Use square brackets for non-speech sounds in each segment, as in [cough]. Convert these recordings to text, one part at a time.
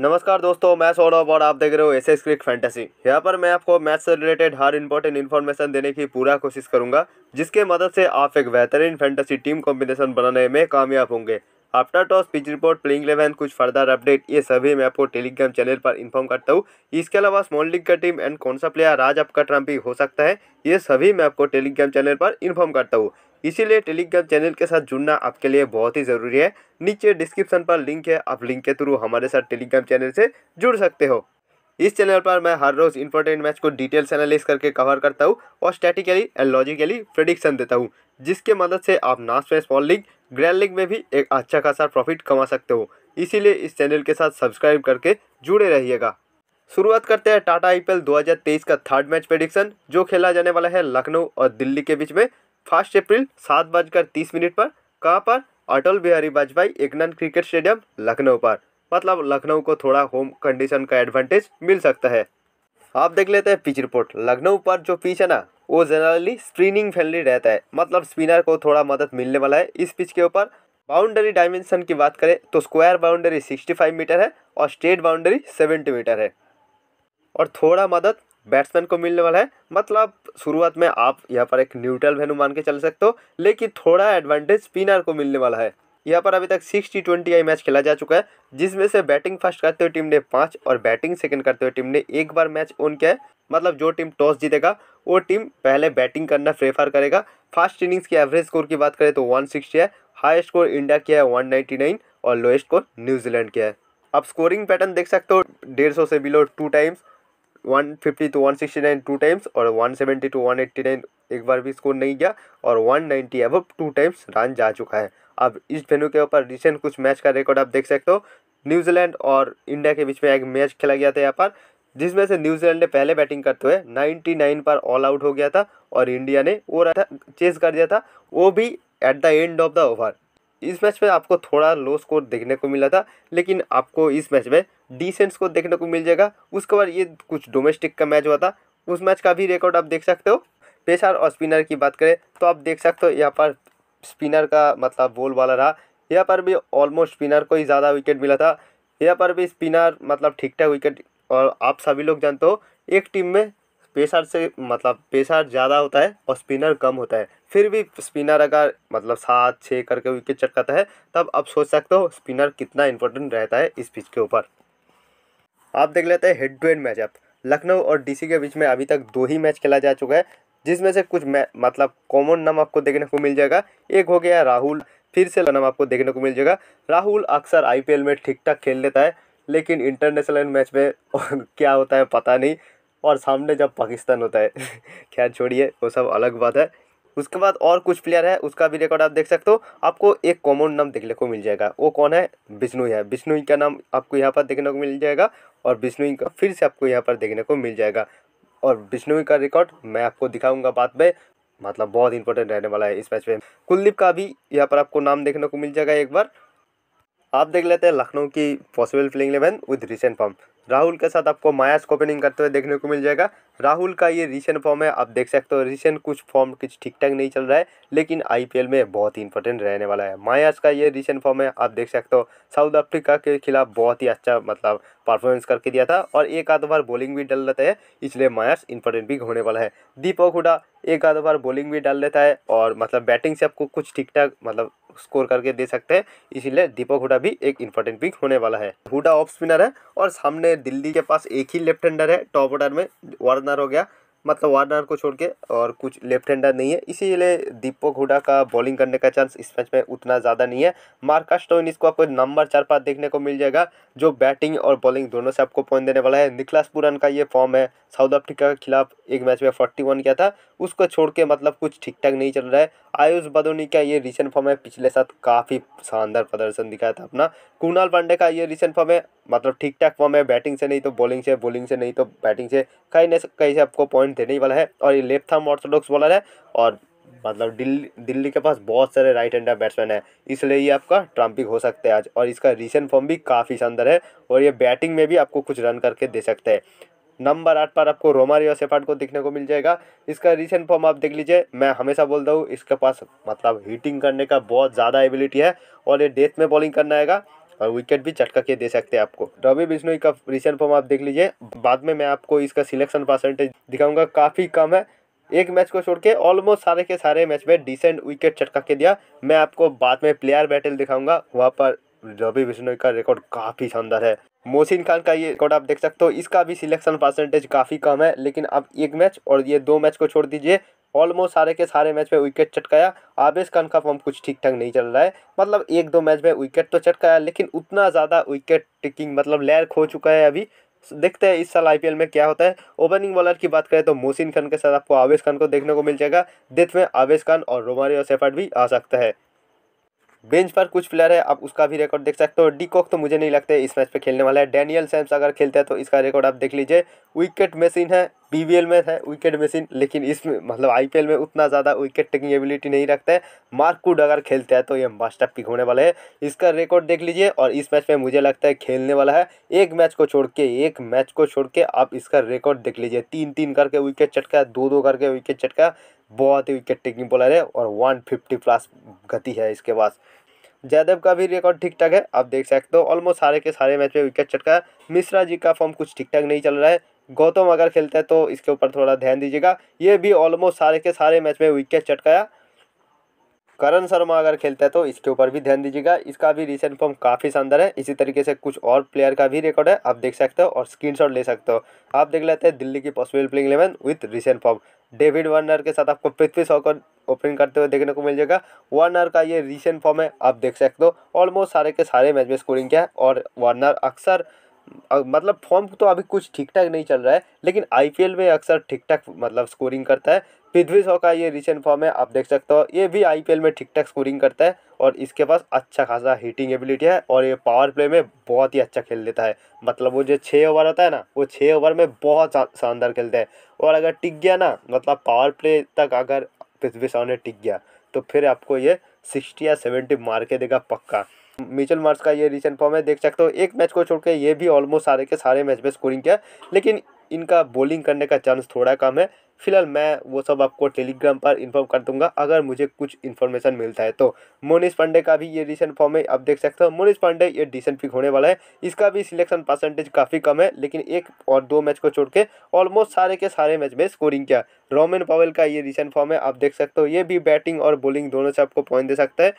नमस्कार दोस्तों मैं सौरभ और आप देख रहे हो एस एस क्रिक फैंटेसी यहाँ पर मैं आपको मैथ से रिलेटेड हर इंपॉर्टेंट इन्फॉर्मेशन देने की पूरा कोशिश करूंगा जिसके मदद से आप एक बेहतरीन फैंटेसी टीम कॉम्बिनेशन बनाने में कामयाब होंगे after toss pitch report playing eleven कुछ फर्दर अपडेट ये सभी मैं आपको टेलीग्राम चैनल पर इन्फॉर्म करता हूँ इसके अलावा स्मॉल लीग का टीम एंड कौन सा प्लेयर आज आपका ट्रम्पी हो सकता है ये सभी मैं आपको टेलीग्राम चैनल पर इन्फॉर्म करता हूँ इसीलिए टेलीग्राम चैनल के साथ जुड़ना आपके लिए बहुत ही ज़रूरी है नीचे डिस्क्रिप्शन पर लिंक है आप लिंक के थ्रू हमारे साथ टेलीग्राम चैनल से जुड़ सकते हो इस चैनल पर मैं हर रोज़ इंपॉर्टेंट मैच को डिटेल्स एनालिस करके कवर करता हूँ और स्टैटिकली एंड लॉजिकली प्रडिक्शन देता हूँ जिसके मदद से आप नास्ट स्मॉल लीग ग्रैंड लीग में भी एक अच्छा खासा प्रॉफिट कमा सकते हो इसीलिए इस चैनल के साथ सब्सक्राइब करके जुड़े रहिएगा शुरुआत करते हैं टाटा आईपीएल 2023 का थर्ड मैच प्रेडिक्शन जो खेला जाने वाला है लखनऊ और दिल्ली के बीच में फर्स्ट अप्रैल सात बजकर तीस मिनट पर कहाँ पर अटल बिहारी वाजपेयी एकनंद क्रिकेट स्टेडियम लखनऊ पर मतलब लखनऊ को थोड़ा होम कंडीशन का एडवांटेज मिल सकता है आप देख लेते हैं पिच रिपोर्ट लखनऊ पर जो पिच है ना वो जनरली स्प्रिनिंग फ्रेंडली रहता है मतलब स्पिनर को थोड़ा मदद मिलने वाला है इस पिच के ऊपर बाउंड्री डायमेंशन की बात करें तो स्क्वायर बाउंड्री सिक्सटी मीटर है और स्टेट बाउंड्री सेवेंटी मीटर है और थोड़ा मदद बैट्समैन को मिलने वाला है मतलब शुरुआत में आप यहाँ पर एक न्यूट्रल वेन्यू मान के चल सकते हो लेकिन थोड़ा एडवांटेज स्पिनर को मिलने वाला है यहाँ पर अभी तक six T twenty I match खेला जा चुका है जिसमें से बैटिंग फर्स्ट करते हुए टीम ने पाँच और बैटिंग सेकंड करते हुए टीम ने एक बार मैच ऑन किया है मतलब जो टीम टॉस जीतेगा वो टीम पहले बैटिंग करना प्रेफर करेगा फर्स्ट इनिंग्स की एवरेज स्कोर की बात करें तो वन सिक्सटी है हाई स्कोर इंडिया की है वन नाइन्टी नाइन और लोएस्ट स्कोर न्यूजीलैंड की है आप स्कोरिंग पैटर्न देख सकते हो डेढ़ सौ से below two times one fifty two one sixty nine two times और one seventy two one eighty nine एक बार भी स्कोर नहीं गया और वन नाइन्टी अब टू टाइम्स रन जा चुका है अब इस वेन्यू के ऊपर रिसेंट कुछ मैच का रिकॉर्ड आप देख सकते हो न्यूजीलैंड और इंडिया के बीच में एक मैच खेला गया था यहाँ पर जिसमें से न्यूजीलैंड ने पहले बैटिंग करते हुए नाइन पर ऑल आउट हो गया था और इंडिया ने वो चेस कर दिया था वो भी at the end of the over इस मैच में आपको थोड़ा लो स्कोर देखने को मिला था लेकिन आपको इस मैच में डिसेंट स्कोर देखने को मिल जाएगा उसके बाद ये कुछ डोमेस्टिक का मैच हुआ था उस मैच का भी रिकॉर्ड आप देख सकते हो पेशर और स्पिनर की बात करें तो आप देख सकते हो यहाँ पर स्पिनर का मतलब बोल वाला रहा यहाँ पर भी ऑलमोस्ट स्पिनर को ही ज़्यादा विकेट मिला था यहाँ पर भी स्पिनर मतलब ठीक ठाक विकेट और आप सभी लोग जानते हो एक टीम में पेसर से मतलब पेसर ज़्यादा होता है और स्पिनर कम होता है फिर भी स्पिनर अगर मतलब सात छः करके विकेट चटकाता है तब आप सोच सकते हो स्पिनर कितना इंपॉर्टेंट रहता है इस पिच के ऊपर आप देख लेते हैं head to head matchup Lucknow और डीसी के बीच में अभी तक दो ही मैच खेला जा चुका है जिसमें से कुछ मतलब कॉमन नाम आपको देखने को मिल जाएगा एक हो गया राहुल फिर से नाम आपको देखने को मिल जाएगा राहुल अक्सर आईपीएल में ठीक ठाक खेल लेता है लेकिन इंटरनेशनल मैच में [laughs] क्या होता है पता नहीं और सामने जब पाकिस्तान होता है [laughs] खैर छोड़िए वो सब अलग बात है उसके बाद और कुछ प्लेयर है उसका भी रिकॉर्ड आप देख सकते हो आपको एक कॉमन नाम देखने को मिल जाएगा वो कौन है बिश्नोई है बिश्नोई का नाम आपको यहाँ पर देखने को मिल जाएगा और बिश्नोई का फिर से आपको यहाँ पर देखने को मिल जाएगा और बिश्नोई का रिकॉर्ड मैं आपको दिखाऊंगा बाद में मतलब बहुत इंपॉर्टेंट रहने वाला है इस मैच में कुलदीप का भी यहाँ पर आपको नाम देखने को मिल जाएगा एक बार आप देख लेते हैं लखनऊ की possible playing eleven with recent form Rahul के साथ आपको माया ओपनिंग करते हुए देखने को मिल जाएगा राहुल का ये रिसेंट फॉर्म है आप देख सकते हो रिसेंट कुछ फॉर्म कुछ ठीक ठाक नहीं चल रहा है लेकिन आईपीएल में बहुत ही इंपॉर्टेंट रहने वाला है मायास का ये रिसेंट फॉर्म है आप देख सकते हो साउथ अफ्रीका के खिलाफ बहुत ही अच्छा मतलब परफॉर्मेंस करके दिया था और एक आध बार बॉलिंग भी डाल लेते हैं इसलिए मायास इंपॉर्टेंट भी होने वाला है दीपक हुडा एक आध बार बॉलिंग भी डाल लेता है और मतलब बैटिंग से आपको कुछ ठीक ठाक मतलब स्कोर करके दे सकते हैं इसीलिए दीपक हुडा भी एक इंपॉर्टेंट पिक होने वाला है हुडा ऑफ स्पिनर है और सामने दिल्ली के पास एक ही लेफ्ट हैंडर है टॉप ऑर्डर में और वार्नर हो गया मतलब वार्नर को छोड़ के और कुछ लेफ्ट हैंडर नहीं है इसीलिए दीपक हुडा का बॉलिंग करने का चांस इस मैच में उतना ज़्यादा नहीं है मार्का स्टोइनिस इसको आपको नंबर चार पाँच देखने को मिल जाएगा जो बैटिंग और बॉलिंग दोनों से आपको पॉइंट देने वाला है निकलास पुरन का ये फॉर्म है साउथ अफ्रीका के खिलाफ एक मैच में फोर्टी वन किया था उसको छोड़ के मतलब कुछ ठीक ठाक नहीं चल रहा है आयुष बदोनी का ये रिसेंट फॉर्म है पिछले साल काफ़ी शानदार प्रदर्शन दिखाया था अपना कुणाल पांडे का ये रिसेंट फॉर्म है मतलब ठीक ठाक फॉर्म है बैटिंग से नहीं तो बॉलिंग से बॉलिंग से नहीं तो बैटिंग से कहीं ना कहीं से आपको पॉइंट देने वाला है और ये लेफ्ट आर्म ऑर्थोडॉक्स बॉलर है और मतलब दिल्ली दिल्ली के पास बहुत सारे राइट हैंडर बैट्समैन है इसलिए ये आपका ट्रम्पिक हो सकता है आज और इसका रिसेंट फॉर्म भी काफ़ी शानदार है और ये बैटिंग में भी आपको कुछ रन करके दे सकते हैं नंबर आठ पर आपको रोमारियो सेफाट को देखने को मिल जाएगा इसका रिसेंट फॉर्म आप देख लीजिए मैं हमेशा बोलता हूँ इसके पास मतलब हीटिंग करने का बहुत ज़्यादा एबिलिटी है और ये डेथ में बॉलिंग करना आएगा और विकेट भी चटका के दे सकते हैं आपको रवि बिश्नोई का रिसेंट फॉर्म आप देख लीजिए बाद में मैं आपको इसका सिलेक्शन परसेंटेज दिखाऊंगा काफ़ी कम है एक मैच को छोड़ के ऑलमोस्ट सारे के सारे मैच में डिसेंट विकेट चटका के दिया मैं आपको बाद में प्लेयर बैटल दिखाऊंगा वहाँ पर रवि बिश्नोई का रिकॉर्ड काफ़ी शानदार है मोहसिन खान का ये रिकॉर्ड आप देख सकते हो इसका भी सिलेक्शन परसेंटेज काफ़ी कम है लेकिन अब एक मैच और ये दो मैच को छोड़ दीजिए ऑलमोस्ट सारे के सारे मैच में विकेट चटकाया आबेश खान का फॉर्म कुछ ठीक ठाक नहीं चल रहा है मतलब एक दो मैच में विकेट तो चटकाया लेकिन उतना ज़्यादा विकेट टिकिंग मतलब लैर खो चुका है अभी देखते हैं इस साल आईपीएल में क्या होता है ओपनिंग बॉलर की बात करें तो मोहसिन खान के साथ आपको आवेश खान को देखने को मिल जाएगा डेथ में आवेश खान और और सेफर्ट भी आ सकता है बेंच पर कुछ प्लेयर है आप उसका भी रिकॉर्ड देख सकते हो डी कॉक तो मुझे नहीं लगता इस मैच पे खेलने वाला है डैनियल सैम्स अगर खेलते हैं तो इसका रिकॉर्ड आप देख लीजिए विकेट मशीन है बीवीएल में है विकेट मशीन लेकिन इसमें मतलब आईपीएल में उतना ज़्यादा विकेट टेकिंग एबिलिटी नहीं रखते हैं अगर खेलते हैं तो ये मास्टर पिक होने वाला है इसका रिकॉर्ड देख लीजिए और इस मैच में मुझे लगता है खेलने वाला है एक मैच को छोड़ के एक मैच को छोड़ के आप इसका रिकॉर्ड देख लीजिए तीन तीन करके विकेट चटका दो दो करके विकेट चटका बहुत ही विकेट टेकिंग बॉलर है और वन फिफ्टी प्लस गति है इसके पास जयदेव का भी रिकॉर्ड ठीक ठाक है आप देख सकते हो ऑलमोस्ट सारे के सारे मैच में विकेट चटका है मिश्रा जी का फॉर्म कुछ ठीक ठाक नहीं चल रहा है गौतम अगर खेलता है तो इसके ऊपर थोड़ा ध्यान दीजिएगा ये भी ऑलमोस्ट सारे के सारे मैच में विकेट चटकाया करण शर्मा अगर खेलता है तो इसके ऊपर भी ध्यान दीजिएगा इसका भी रिसेंट फॉर्म काफ़ी शानदार है इसी तरीके से कुछ और प्लेयर का भी रिकॉर्ड है आप देख सकते हो और स्क्रीनशॉट ले सकते हो आप देख लेते हैं दिल्ली की possible playing eleven with recent form David Warner के साथ आपको पृथ्वी शॉ को ओपनिंग करते हुए देखने को मिल जाएगा वार्नर का ये रिसेंट फॉर्म है आप देख सकते हो ऑलमोस्ट सारे के सारे मैच में स्कोरिंग किया है और वार्नर अक्सर मतलब फॉर्म तो अभी कुछ ठीक ठाक नहीं चल रहा है लेकिन आईपीएल में अक्सर ठीक ठाक मतलब स्कोरिंग करता है पृथ्वी शॉ का ये रिसेंट फॉर्म है आप देख सकते हो ये भी आईपीएल में ठीक ठाक स्कोरिंग करता है और इसके पास अच्छा खासा हिटिंग एबिलिटी है और ये पावर प्ले में बहुत ही अच्छा खेल लेता है मतलब वो जो छः ओवर होता है ना वो छः ओवर में बहुत शानदार खेलते हैं और अगर टिक गया ना मतलब पावर प्ले तक अगर पृथ्वी शॉ ने टिक गया तो फिर आपको ये सिक्सटी या सेवेंटी मार के देगा पक्का मिचल मार्स का ये रिसेंट फॉर्म है देख सकते हो एक मैच को छोड़ के ये भी ऑलमोस्ट सारे के सारे मैच में स्कोरिंग किया लेकिन इनका बॉलिंग करने का चांस थोड़ा कम है फिलहाल मैं वो सब आपको टेलीग्राम पर इन्फॉर्म कर दूंगा अगर मुझे कुछ इन्फॉर्मेशन मिलता है तो मोनिश पांडे का भी ये रिसेंट फॉर्म है आप देख सकते हो मोनिश पांडे ये डिसेंट पिक होने वाला है इसका भी सिलेक्शन परसेंटेज काफ़ी कम है लेकिन एक और दो मैच को छोड़ के ऑलमोस्ट सारे के सारे मैच में स्कोरिंग किया रोमन पावेल का ये रिसेंट फॉर्म है आप देख सकते हो ये भी बैटिंग और बॉलिंग दोनों से आपको पॉइंट दे सकता है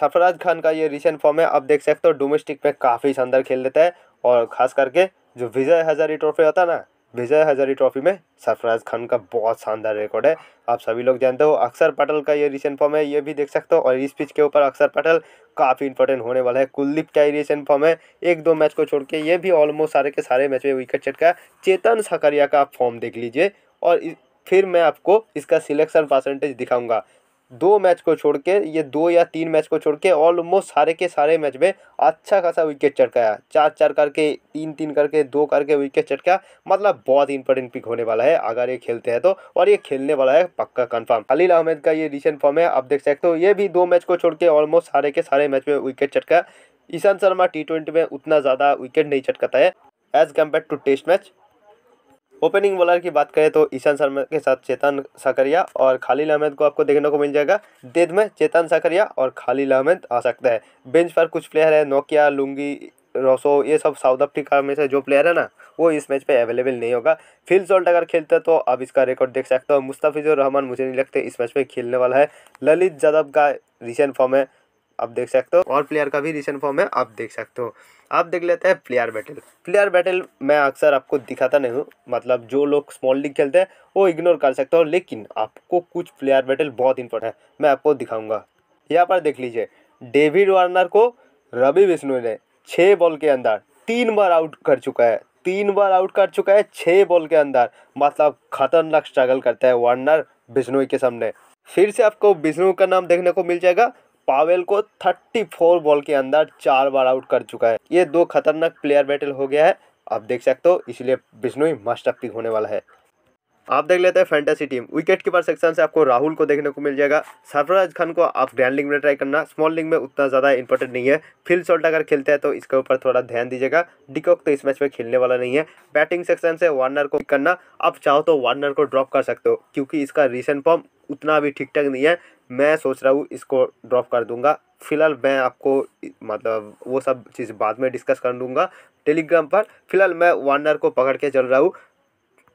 सरफराज खान का ये रिसेंट फॉर्म है आप देख सकते हो डोमेस्टिक में काफ़ी शानदार खेल देता है और खास करके जो विजय हजारी ट्रॉफी होता है ना विजय हजारी ट्रॉफी में सरफराज खान का बहुत शानदार रिकॉर्ड है आप सभी लोग जानते हो अक्षर पटेल का ये रिसेंट फॉर्म है ये भी देख सकते हो और इस पिच के ऊपर अक्षर पटेल काफ़ी इंपॉर्टेंट होने वाला है कुलदीप का ये रिसेंट फॉर्म है एक दो मैच को छोड़ के ये भी ऑलमोस्ट सारे के सारे मैच में विकेट चटका है चेतन सकरिया का आप फॉर्म देख लीजिए और फिर मैं आपको इसका सिलेक्शन परसेंटेज दिखाऊंगा दो मैच को छोड़ के ये दो या तीन मैच को छोड़ के ऑलमोस्ट सारे के सारे मैच में अच्छा खासा विकेट चटकाया चार चार करके तीन तीन करके दो करके विकेट चटका मतलब बहुत इंपॉर्टेंट पिक होने वाला है अगर ये खेलते हैं तो और ये खेलने वाला है पक्का कन्फर्म अलील अहमद का ये रिसेंट फॉर्म है आप देख सकते हो ये भी दो मैच को छोड़ के ऑलमोस्ट सारे के सारे मैच में विकेट चटका ईशांत शर्मा टी में उतना ज़्यादा विकेट नहीं चटकाता है as compared to test match opening bowler की बात करें तो ईशान शर्मा के साथ चेतन सकरिया और खालिल अहमद को आपको देखने को मिल जाएगा डेथ में चेतन सकरिया और खालिल अहमद आ सकता है बेंच पर कुछ प्लेयर है नोकिया लुंगी रोसो ये सब साउथ अफ्रीका में से जो प्लेयर है ना वो इस मैच पे अवेलेबल नहीं होगा फील्ड सोल्ट अगर खेलते तो आप इसका रिकॉर्ड देख सकते हो मुस्तफिजुर रहमान मुझे नहीं लगते इस मैच में खेलने वाला है ललित यादव का रिसेंट फॉर्म है आप देख सकते हो और प्लेयर का भी रिसेंट फॉर्म है आप देख सकते हो आप देख लेते हैं प्लेयर बैटल प्लेयर बैटल मैं अक्सर आपको दिखाता नहीं हूँ मतलब जो लोग स्मॉल लीग खेलते हैं वो इग्नोर कर सकते हो लेकिन आपको कुछ प्लेयर बैटल बहुत इंपॉर्टेंट है मैं आपको दिखाऊंगा यहाँ पर देख लीजिए डेविड वार्नर को रवि विष्णु ने छः बॉल के अंदर तीन बार आउट कर चुका है तीन बार आउट कर चुका है छः बॉल के अंदर मतलब खतरनाक स्ट्रगल करता है वार्नर बिश्नोई के सामने फिर से आपको बिश्नोई का नाम देखने को मिल जाएगा पावेल को 34 बॉल के अंदर चार बार आउट कर चुका है ये दो खतरनाक प्लेयर बैटल हो गया है आप देख सकते हो इसलिए बिश्नोई मस्ट अपिक होने वाला है आप देख लेते हैं fantasy team wicket keeper section से आपको राहुल को देखने को मिल जाएगा सरफराज खान को आप ग्रैंड लिंग में ट्राई करना स्मॉल लिंग में उतना ज़्यादा इंपॉर्टेंट नहीं है फील्ड शॉल्ट अगर खेलते हैं तो इसके ऊपर थोड़ा ध्यान दीजिएगा डिकॉक तो इस मैच में खेलने वाला नहीं है बैटिंग सेक्शन से वार्नर को करना आप चाहो तो वार्नर को ड्रॉप कर सकते हो क्योंकि इसका रिसेंट फॉर्म उतना भी ठीक ठाक नहीं है मैं सोच रहा हूँ इसको ड्रॉप कर दूँगा फ़िलहाल मैं आपको मतलब वो सब चीज़ बाद में डिस्कस कर लूँगा टेलीग्राम पर फिलहाल मैं वार्नर को पकड़ के चल रहा हूँ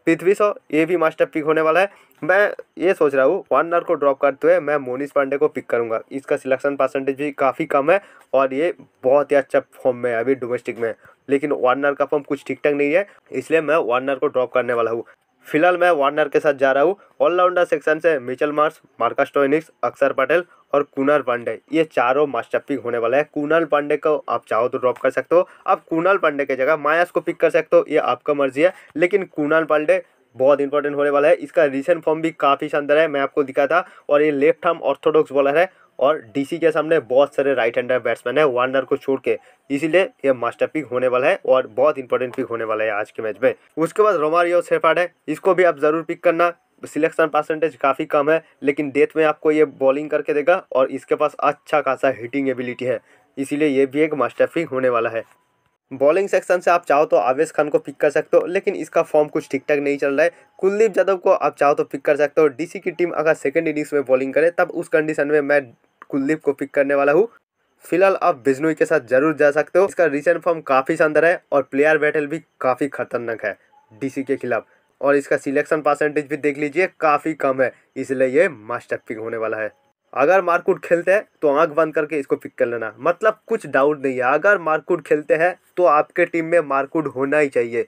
पृथ्वी सौ ये भी मास्टर पिक होने वाला है मैं ये सोच रहा हूँ वार्नर को ड्रॉप करते हुए मैं मोनिस पांडे को पिक करूँगा इसका सिलेक्शन परसेंटेज भी काफ़ी कम है और ये बहुत ही अच्छा फॉर्म में है अभी डोमेस्टिक में लेकिन वार्नर का फॉर्म कुछ ठीक ठाक नहीं है इसलिए मैं वार्नर को ड्रॉप करने वाला हूँ फिलहाल मैं वार्नर के साथ जा रहा हूँ ऑलराउंडर सेक्शन से Mitchell Marsh Marcus Stoinis Akshar Patel और कुनाल पांडे ये चारों मास्टर पिक होने वाला है कुनाल पांडे को आप चाहो तो ड्रॉप कर सकते हो आप कुनाल पांडे की जगह मायास को पिक कर सकते हो ये आपका मर्जी है लेकिन कुनाल पांडे बहुत इंपॉर्टेंट होने वाला है इसका रिसेंट फॉर्म भी काफ़ी शानदार है मैं आपको दिखा था और ये लेफ्ट हार्म ऑर्थोडॉक्स बॉलर है और डीसी के सामने बहुत सारे राइट हैंडर बैट्समैन है वार्नर को छोड़ के इसीलिए यह मास्टर पिक होने वाला है और बहुत इंपॉर्टेंट पिक होने वाला है आज के मैच में उसके बाद रोमारियो सेफाड है इसको भी आप ज़रूर पिक करना सिलेक्शन परसेंटेज काफ़ी कम है लेकिन डेथ में आपको ये बॉलिंग करके देगा और इसके पास अच्छा खासा हिटिंग एबिलिटी है इसीलिए ये भी एक मास्टर पिक होने वाला है बॉलिंग सेक्शन से आप चाहो तो आवेश खान को पिक कर सकते हो लेकिन इसका फॉर्म कुछ ठीक ठाक नहीं चल रहा है कुलदीप यादव को आप चाहो तो पिक कर सकते हो डीसी की टीम अगर सेकंड इनिंग्स में बॉलिंग करे तब उस कंडीशन में मैं कुलदीप को पिक करने वाला हूँ फिलहाल आप बिजनोई के साथ जरूर जा सकते हो इसका रिसेंट फॉर्म काफ़ी शानदार है और प्लेयर बैटल भी काफ़ी खतरनाक है डीसी के खिलाफ और इसका सिलेक्शन परसेंटेज भी देख लीजिए काफ़ी कम है इसलिए ये मास्टर पिक होने वाला है अगर मारकूट खेलते हैं तो आंख बंद करके इसको पिक कर लेना मतलब कुछ डाउट नहीं है अगर मारकूट खेलते हैं तो आपके टीम में मारकूट होना ही चाहिए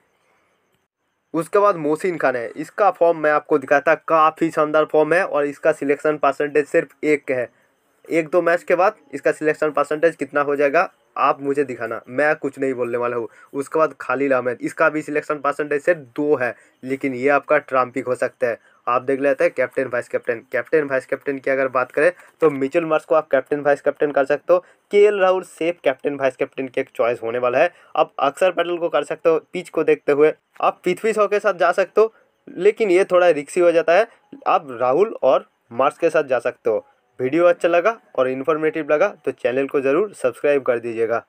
उसके बाद मोहसिन खान है इसका फॉर्म मैं आपको दिखाता काफ़ी शानदार फॉर्म है और इसका सिलेक्शन परसेंटेज सिर्फ एक है एक दो मैच के बाद इसका सिलेक्शन परसेंटेज कितना हो जाएगा आप मुझे दिखाना मैं कुछ नहीं बोलने वाला हूँ उसके बाद खाली अहमद इसका भी सिलेक्शन परसेंटेज से दो है लेकिन ये आपका ट्राम्पिक हो सकता है आप देख लेते हैं captain vice captain captain vice captain की अगर बात करें तो मिचुल मार्स को आप कैप्टन वाइस कैप्टन कर सकते हो K L Rahul safe captain vice captain की एक चॉइस होने वाला है आप अक्सर पटेल को कर सकते हो पिच को देखते हुए आप पृथ्वी शॉ के साथ जा सकते हो लेकिन ये थोड़ा रिक्सी हो जाता है आप राहुल और मार्स के साथ जा सकते हो वीडियो अच्छा लगा और इन्फॉर्मेटिव लगा तो चैनल को ज़रूर सब्सक्राइब कर दीजिएगा